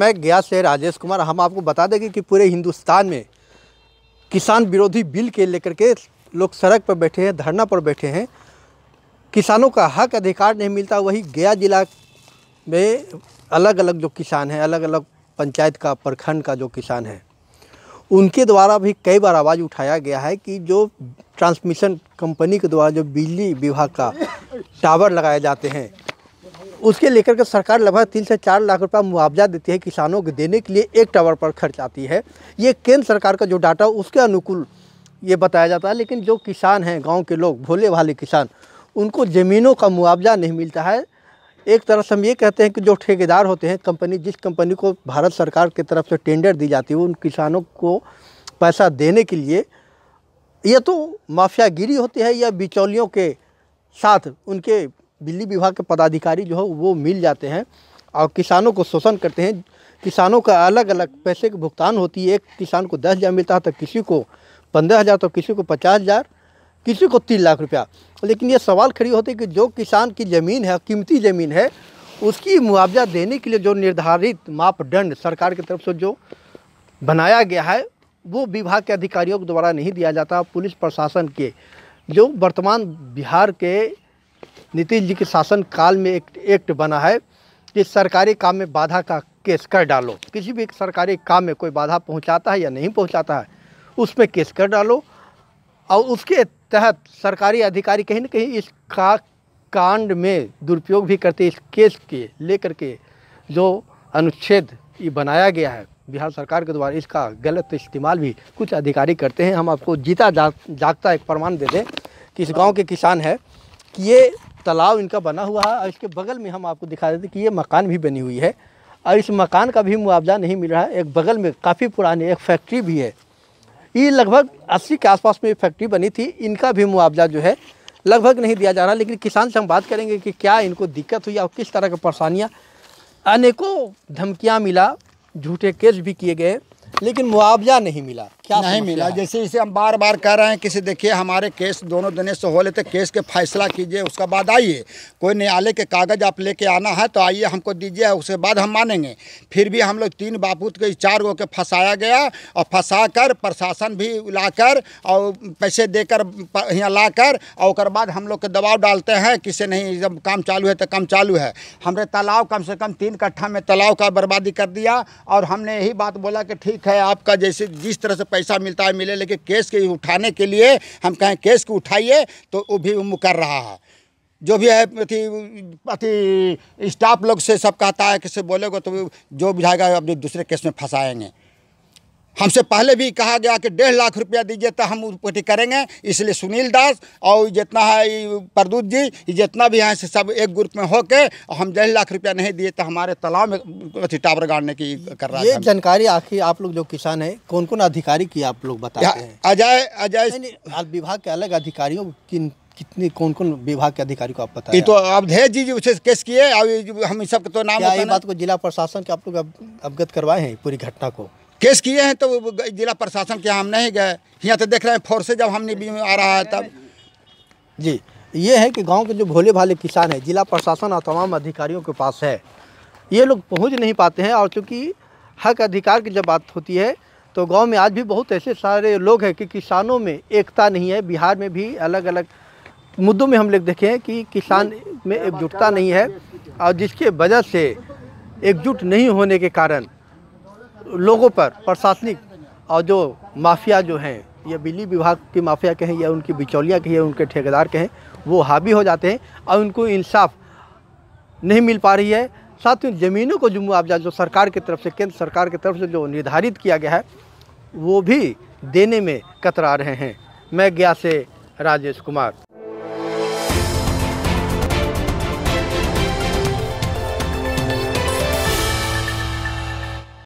मैं गया से राजेश कुमार हम आपको बता देंगे कि पूरे हिंदुस्तान में किसान विरोधी बिल के लेकर के लोग सड़क पर बैठे हैं धरना पर बैठे हैं किसानों का हक अधिकार नहीं मिलता वही गया जिला में अलग अलग जो किसान हैं अलग अलग पंचायत का प्रखंड का जो किसान है उनके द्वारा भी कई बार आवाज़ उठाया गया है कि जो ट्रांसमिशन कंपनी के द्वारा जो बिजली विभाग का टावर लगाए जाते हैं उसके लेकर के सरकार लगभग तीन से चार लाख रुपया मुआवजा देती है किसानों को देने के लिए एक टावर पर खर्च आती है ये केंद्र सरकार का जो डाटा उसके अनुकूल ये बताया जाता है लेकिन जो किसान हैं गाँव के लोग भोले भाले किसान उनको ज़मीनों का मुआवजा नहीं मिलता है एक तरह से हम ये कहते हैं कि जो ठेकेदार होते हैं कंपनी जिस कंपनी को भारत सरकार की तरफ से टेंडर दी जाती है उन किसानों को पैसा देने के लिए यह तो माफियागिरी होती है या बिचौलियों के साथ उनके बिजली विभाग के पदाधिकारी जो है वो मिल जाते हैं और किसानों को शोषण करते हैं किसानों का अलग अलग पैसे की भुगतान होती है एक किसान को दस हज़ार मिलता है तो किसी को पंद्रह हज़ार तो किसी को पचास हज़ार किसी को तीन लाख रुपया लेकिन ये सवाल खड़ी होती है कि जो किसान की ज़मीन है कीमती ज़मीन है उसकी मुआवजा देने के लिए जो निर्धारित मापदंड सरकार की तरफ से जो बनाया गया है वो विभाग के अधिकारियों के द्वारा नहीं दिया जाता पुलिस प्रशासन के जो वर्तमान बिहार के नीतीश जी के शासन काल में एक एक्ट बना है कि सरकारी काम में बाधा का केस कर डालो किसी भी सरकारी काम में कोई बाधा पहुंचाता है या नहीं पहुंचाता है उसमें केस कर डालो और उसके तहत सरकारी अधिकारी कहीं ना कहीं इस का कांड में दुरुपयोग भी करते इस केस के लेकर के जो अनुच्छेद ये बनाया गया है बिहार सरकार के द्वारा इसका गलत इस्तेमाल भी कुछ अधिकारी करते हैं हम आपको जीता जा, जागता एक प्रमाण दे दें कि इस गांव के किसान है कि ये तालाब इनका बना हुआ है और इसके बगल में हम आपको दिखा देते कि ये मकान भी बनी हुई है और इस मकान का भी मुआवजा नहीं मिल रहा है एक बगल में काफ़ी पुरानी एक फैक्ट्री भी है ये लगभग अस्सी के आसपास में फैक्ट्री बनी थी इनका भी मुआवजा जो है लगभग नहीं दिया जा रहा लेकिन किसान से हम बात करेंगे कि क्या इनको दिक्कत हुई और किस तरह की परेशानियाँ अनेकों धमकियाँ मिला झूठे केस भी किए गए लेकिन मुआवजा नहीं मिला क्या नहीं मिला जैसे इसे हम बार बार कह रहे हैं किसी देखिए हमारे केस दोनों दिन से हो लेते केस के फैसला कीजिए उसका बाद आइए कोई न्यायालय के कागज़ आप लेके आना है तो आइए हमको दीजिए उसके बाद हम मानेंगे फिर भी हम लोग तीन बापूत के चार गो के फंसाया गया और फंसा कर प्रशासन भी लाकर और पैसे देकर यहाँ ला कर और उसके बाद हम लोग के दबाव डालते हैं किसे नहीं जब काम चालू है तो काम चालू है हमने तालाब कम से कम तीन कट्ठा में तालाब का बर्बादी कर दिया और हमने यही बात बोला कि ठीक है आपका जैसे जिस तरह से पैसा मिलता है मिले लेकिन केस के उठाने के लिए हम कहें केस को उठाइए तो वो भी मुकर रहा है जो भी है अथी अति स्टाफ लोग से सब कहता है किसे बोलेगा तो जो भी जाएगा अब दूसरे केस में फंसाएंगे हमसे पहले भी कहा गया कि डेढ़ लाख रुपया दीजिए तो हम उत्पत्ति करेंगे इसलिए सुनील दास और जितना है प्रदूत जी जितना भी हैं सब एक ग्रुप में होके हम डेढ़ लाख रुपया नहीं दिए तो हमारे तालाब में अथी टावर गाड़ने की कर रहा है जानकारी आखिर आप लोग जो किसान हैं कौन कौन अधिकारी की आप लोग बताए अजय अजय विभाग के अलग अधिकारियों की कितने कौन कौन विभाग के अधिकारी को आप बताए तो आप धैर्य जी उसे केस किए हम सब तो नाम ये बात को जिला प्रशासन के आप लोग अवगत करवाए हैं पूरी घटना को केस किए हैं तो जिला प्रशासन के हम नहीं गए यहाँ तो देख रहे हैं फोर्से जब हमने बीच आ रहा है तब जी ये है कि गांव के जो भोले भाले किसान हैं जिला प्रशासन और तमाम अधिकारियों के पास है ये लोग पहुंच नहीं पाते हैं और चूँकि हक अधिकार की जब बात होती है तो गांव में आज भी बहुत ऐसे सारे लोग हैं कि किसानों में एकता नहीं है बिहार में भी अलग अलग मुद्दों में हम लोग देखे हैं कि किसान में एकजुटता नहीं है और जिसके वजह से एकजुट नहीं होने के कारण लोगों पर प्रशासनिक और जो माफिया जो हैं या बिजली विभाग के माफिया के हैं या उनकी बिचौलिया के हैं उनके ठेकेदार के हैं वो हावी हो जाते हैं और उनको इंसाफ नहीं मिल पा रही है साथ ही ज़मीनों को जो मुआवजा जो सरकार की तरफ से केंद्र सरकार की तरफ से जो निर्धारित किया गया है वो भी देने में कतरा रहे हैं मैं गया से राजेश कुमार